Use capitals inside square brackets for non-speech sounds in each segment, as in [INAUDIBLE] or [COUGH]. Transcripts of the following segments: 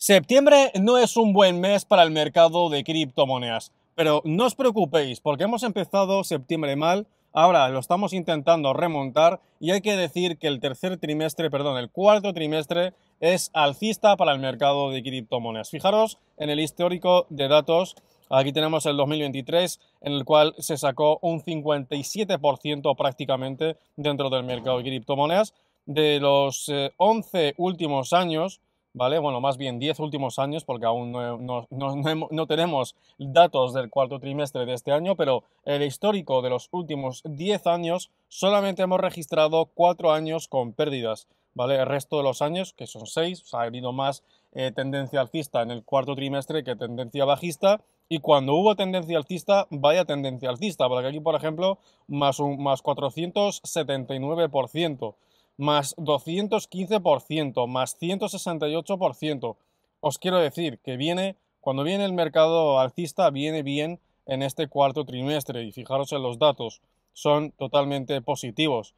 Septiembre no es un buen mes para el mercado de criptomonedas, pero no os preocupéis porque hemos empezado septiembre mal, ahora lo estamos intentando remontar y hay que decir que el tercer trimestre, perdón, el cuarto trimestre es alcista para el mercado de criptomonedas. Fijaros en el histórico de datos, aquí tenemos el 2023 en el cual se sacó un 57% prácticamente dentro del mercado de criptomonedas. De los 11 eh, últimos años, ¿vale? Bueno, más bien 10 últimos años, porque aún no, tenemos datos del cuarto trimestre de este año, pero el histórico de los últimos 10 años solamente hemos registrado 4 años con pérdidas, ¿vale? El resto de los años, que son 6, ha habido más eh, tendencia alcista en el cuarto trimestre que tendencia bajista, y cuando hubo tendencia alcista, vaya tendencia alcista, porque aquí, por ejemplo, más, un, más 479% más 215%, más 168%. Os quiero decir que viene, cuando viene el mercado alcista, viene bien en este cuarto trimestre y fijaros en los datos, son totalmente positivos.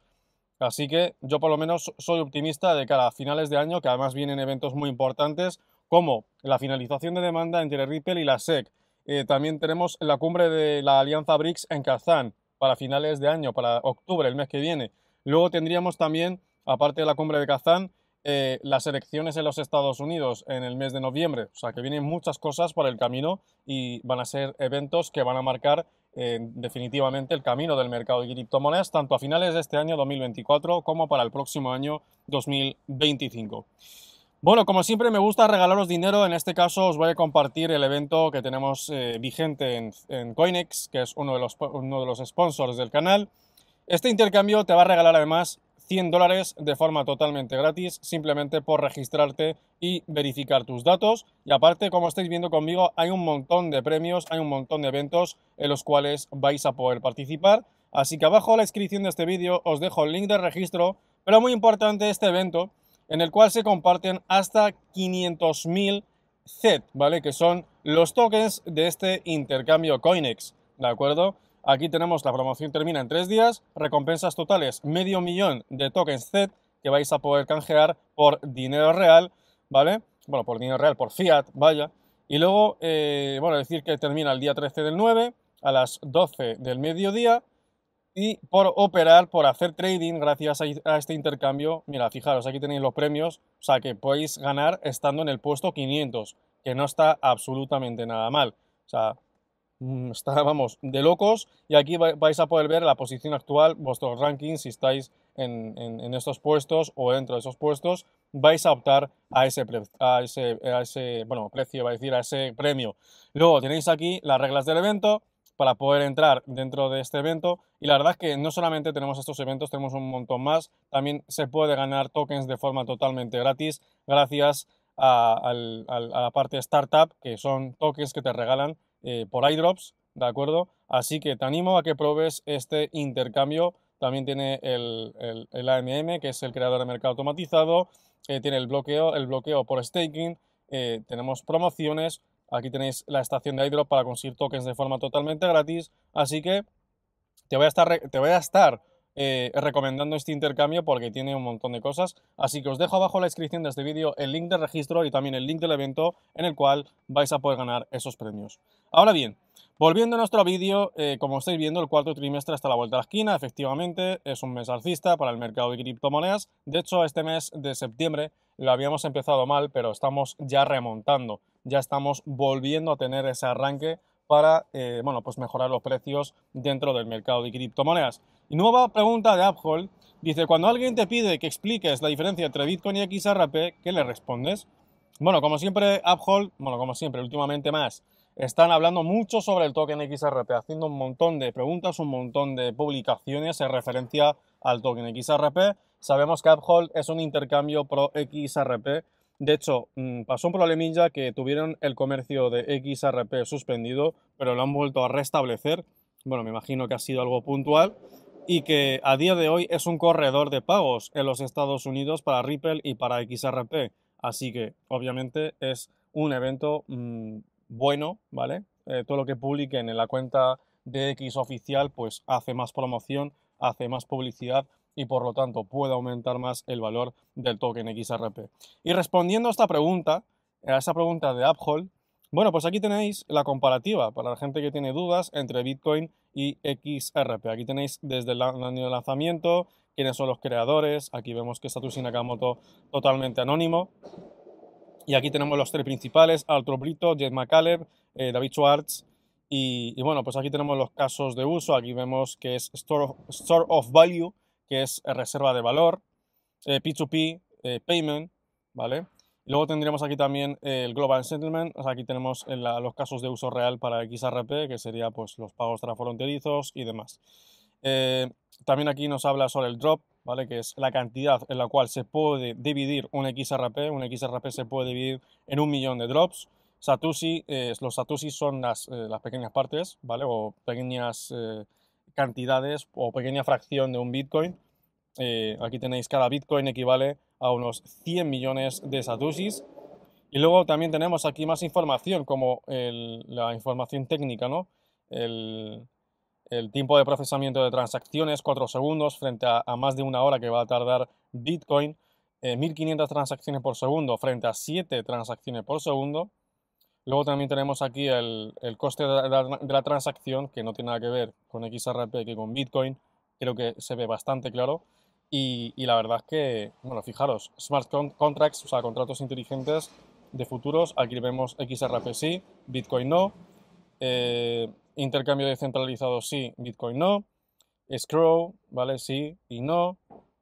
Así que yo por lo menos soy optimista de cara a finales de año, que además vienen eventos muy importantes como la finalización de demanda entre Ripple y la SEC. Eh, también tenemos la cumbre de la Alianza BRICS en Kazán para finales de año, para octubre, el mes que viene. Luego tendríamos también aparte de la cumbre de Kazán, eh, las elecciones en los Estados Unidos en el mes de noviembre. O sea que vienen muchas cosas por el camino y van a ser eventos que van a marcar eh, definitivamente el camino del mercado de criptomonedas, tanto a finales de este año 2024 como para el próximo año 2025. Bueno, como siempre me gusta regalaros dinero, en este caso os voy a compartir el evento que tenemos eh, vigente en, en, Coinex, que es uno de, los, uno de los sponsors del canal. Este intercambio te va a regalar además 100 dólares de forma totalmente gratis, simplemente por registrarte y verificar tus datos. Y aparte, como estáis viendo conmigo, hay un montón de premios, hay un montón de eventos en los cuales vais a poder participar. Así que abajo en la descripción de este vídeo os dejo el link de registro, pero muy importante este evento en el cual se comparten hasta 500.000 Z, ¿vale? Que son los tokens de este intercambio Coinex, ¿de acuerdo? Aquí tenemos la promoción termina en tres días, recompensas totales medio millón de tokens Z que vais a poder canjear por dinero real, ¿vale? Bueno, por dinero real, por fiat, vaya. Y luego, eh, bueno, decir que termina el día 13 del 9 a las 12 del mediodía y por operar, por hacer trading gracias a, este intercambio. Mira, fijaros, aquí tenéis los premios, o sea que podéis ganar estando en el puesto 500, que no está absolutamente nada mal. O sea, Mm, [LAUGHS] está, vamos, de locos. Y aquí vais a poder ver la posición actual, vuestros rankings, si estáis en, estos puestos o dentro de esos puestos, vais a optar a ese, a ese, precio, va a decir, a ese premio. Luego tenéis aquí las reglas del evento para poder entrar dentro de este evento. Y la verdad es que no solamente tenemos estos eventos, tenemos un montón más. También se puede ganar tokens de forma totalmente gratis gracias a la parte startup, que son tokens que te regalan eh, por iDrops, ¿de acuerdo? Así que te animo a que probes este intercambio. También tiene el, AMM, que es el creador de mercado automatizado. Eh, tiene el bloqueo, el bloqueo por staking. Eh, tenemos promociones. Aquí tenéis la estación de iDrop para conseguir tokens de forma totalmente gratis. Así que te voy a estar, te voy a estar eh, recomendando este intercambio porque tiene un montón de cosas. Así que os dejo abajo la descripción de este vídeo el link de registro y también el link del evento en el cual vais a poder ganar esos premios. Ahora bien, volviendo a nuestro vídeo, eh, como estáis viendo, el cuarto trimestre está a la vuelta de la esquina. Efectivamente, es un mes alcista para el mercado de criptomonedas. De hecho, este mes de septiembre lo habíamos empezado mal, pero estamos ya remontando. Ya estamos volviendo a tener ese arranque para eh, bueno, pues mejorar los precios dentro del mercado de criptomonedas. Y nueva pregunta de Abhol. Dice, cuando alguien te pide que expliques la diferencia entre Bitcoin y XRP, ¿qué le respondes? Bueno, como siempre, Abhol, bueno, como siempre, últimamente más, están hablando mucho sobre el token XRP, haciendo un montón de preguntas, un montón de publicaciones en referencia al token XRP. Sabemos que Abhol es un intercambio pro XRP. De hecho, mm, pasó un problemilla que tuvieron el comercio de XRP suspendido, pero lo han vuelto a restablecer. Bueno, me imagino que ha sido algo puntual y que a día de hoy es un corredor de pagos en los Estados Unidos para Ripple y para XRP. Así que obviamente es un evento mm, bueno, ¿vale? Eh, todo lo que publiquen en la cuenta de X oficial pues hace más promoción, hace más publicidad y por lo tanto puede aumentar más el valor del token XRP. Y respondiendo a esta pregunta, a esa pregunta de Uphold, bueno, pues aquí tenéis la comparativa para la gente que tiene dudas entre Bitcoin y XRP. Aquí tenéis desde el año de lanzamiento, quiénes son los creadores. Aquí vemos que Satoshi Nakamoto totalmente anónimo. Y aquí tenemos los tres principales, Altro Brito, Jed McCaleb, eh, David Schwartz. Y, bueno, pues aquí tenemos los casos de uso. Aquí vemos que es Store of, Value, que es reserva de valor, P2P, eh, eh, Payment, ¿vale? Luego tendríamos aquí también el Global Settlement, aquí tenemos eh, los casos de uso real para XRP, que serían pues, los pagos transfronterizos y demás. Eh, también aquí nos habla sobre el drop, ¿vale? que es la cantidad en la cual se puede dividir un XRP. Un XRP se puede dividir en un millón de drops. Satoshi, eh, los Satoshi son las, pequeñas partes, ¿vale? O pequeñas cantidades o pequeña fracción de un Bitcoin. aquí tenéis cada Bitcoin equivale a unos 100 millones de satoshis. Y luego también tenemos aquí más información, como la información técnica, ¿no? El, tiempo de procesamiento de transacciones, 4 segundos, frente a, más de una hora que va a tardar Bitcoin. 1500 eh, transacciones por segundo frente a 7 transacciones por segundo. Luego también tenemos aquí el, coste de la, de la transacción, que no tiene nada que ver con XRP que con Bitcoin. Creo que se ve bastante claro. Y, la verdad es que, bueno, fijaros, smart contracts, o sea, contratos inteligentes de futuros, aquí vemos XRP sí, Bitcoin no, eh, intercambio descentralizado sí, Bitcoin no, Scroll, ¿vale? Sí y no,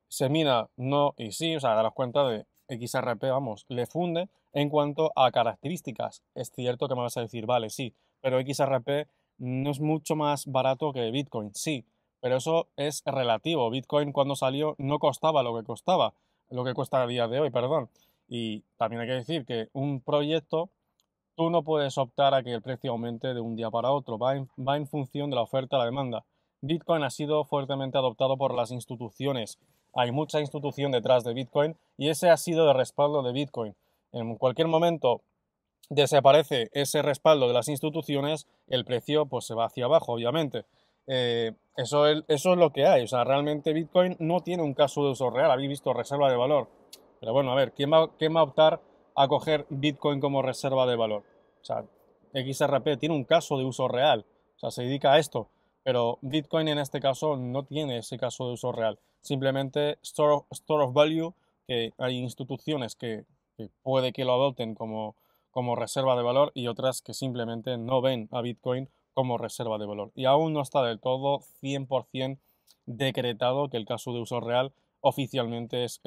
Semina no y sí, o sea, daros cuenta de XRP, vamos, le funde en cuanto a características. Es cierto que me vas a decir, vale, sí, pero XRP no es mucho más barato que Bitcoin, sí, pero eso es relativo. Bitcoin cuando salió no costaba lo que costaba, lo que cuesta a día de hoy, perdón. Y también hay que decir que un proyecto, tú no puedes optar a que el precio aumente de un día para otro, va en, función de la oferta a la demanda. Bitcoin ha sido fuertemente adoptado por las instituciones. Hay mucha institución detrás de Bitcoin y ese ha sido el respaldo de Bitcoin. En cualquier momento desaparece ese respaldo de las instituciones, el precio pues se va hacia abajo, obviamente. Eh, eso, es, lo que hay. O sea, realmente Bitcoin no tiene un caso de uso real. Habéis visto reserva de valor. Pero bueno, a ver, ¿quién va, va a optar a coger Bitcoin como reserva de valor? O sea, XRP tiene un caso de uso real. O sea, se dedica a esto. Pero Bitcoin en este caso no tiene ese caso de uso real. Simplemente store of, value, que hay instituciones que, puede que lo adopten como reserva de valor y otras que simplemente no ven a Bitcoin como reserva de valor. Y aún no está del todo 100% decretado que el caso de uso real oficialmente es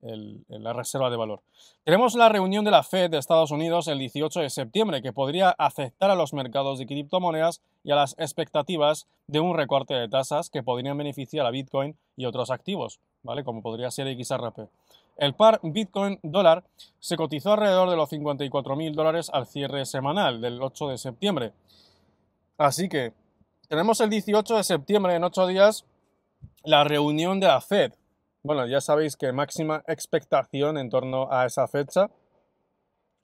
la reserva de valor. Tenemos la reunión de la Fed de Estados Unidos el 18 de septiembre que podría afectar a los mercados de criptomonedas y a las expectativas de un recorte de tasas que podrían beneficiar a Bitcoin y otros activos, ¿vale? Como podría ser XRP. El par Bitcoin dólar se cotizó alrededor de los 54.000 dólares al cierre semanal del 8 de septiembre. Así que tenemos el 18 de septiembre, en ocho días, la reunión de la Fed. Bueno, ya sabéis que máxima expectación en torno a esa fecha.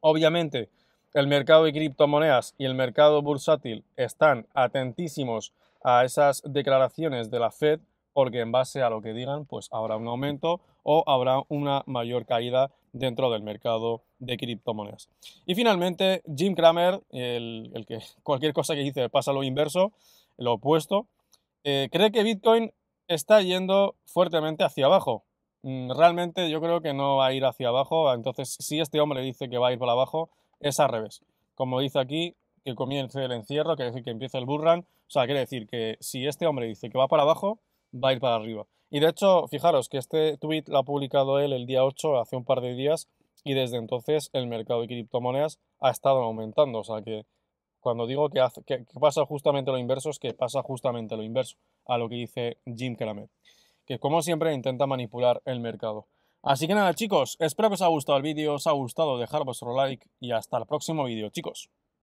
Obviamente, el mercado de criptomonedas y el mercado bursátil están atentísimos a esas declaraciones de la Fed porque en base a lo que digan, pues habrá un aumento o habrá una mayor caída dentro del mercado de criptomonedas. Y finalmente, Jim Cramer, el, que [LAUGHS] cualquier cosa que dice pasa lo inverso, lo opuesto, eh, cree que Bitcoin está yendo fuertemente hacia abajo. Mm, realmente yo creo que no va a ir hacia abajo, entonces si este hombre dice que va a ir para abajo, es al revés. Como dice aquí, que comience el encierro, que decir que empiece el burran, o sea, quiere decir que si este hombre dice que va para abajo, va a ir para arriba. Y de hecho, fijaros que este tweet lo ha publicado él el día 8, hace un par de días, y desde entonces el mercado de criptomonedas ha estado aumentando. O sea que cuando digo que, pasa justamente lo inverso, es que pasa justamente lo inverso a lo que dice Jim Cramer, que como siempre intenta manipular el mercado. Así que nada chicos, espero que os haya gustado el vídeo, os ha gustado dejar vuestro like y hasta el próximo vídeo chicos.